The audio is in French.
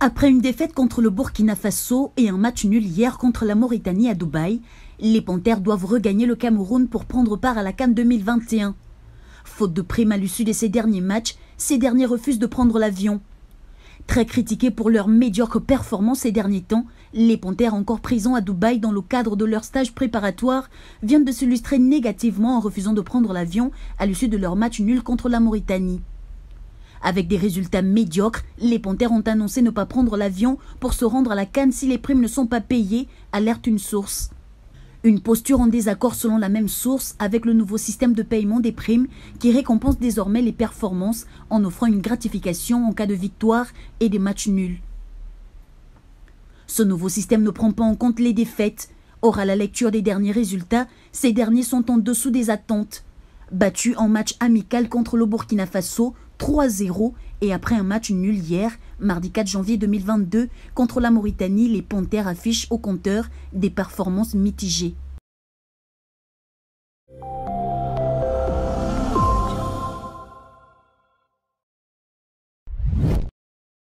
Après une défaite contre le Burkina Faso et un match nul hier contre la Mauritanie à Dubaï, les Panthères doivent regagner le Cameroun pour prendre part à la Cannes 2021. Faute de prime à l'issue de ces derniers matchs, ces derniers refusent de prendre l'avion. Très critiqués pour leur médiocre performance ces derniers temps, les Panthères encore présents à Dubaï dans le cadre de leur stage préparatoire viennent de s'illustrer négativement en refusant de prendre l'avion à l'issue de leur match nul contre la Mauritanie. Avec des résultats médiocres, les Panthers ont annoncé ne pas prendre l'avion pour se rendre à la Cannes si les primes ne sont pas payées, alerte une source. Une posture en désaccord selon la même source avec le nouveau système de paiement des primes qui récompense désormais les performances en offrant une gratification en cas de victoire et des matchs nuls. Ce nouveau système ne prend pas en compte les défaites. Or, à la lecture des derniers résultats, ces derniers sont en dessous des attentes. Battus en match amical contre le Burkina Faso, 3-0 et après un match nul hier, mardi 4 janvier 2022, contre la Mauritanie, les Panthères affichent au compteur des performances mitigées.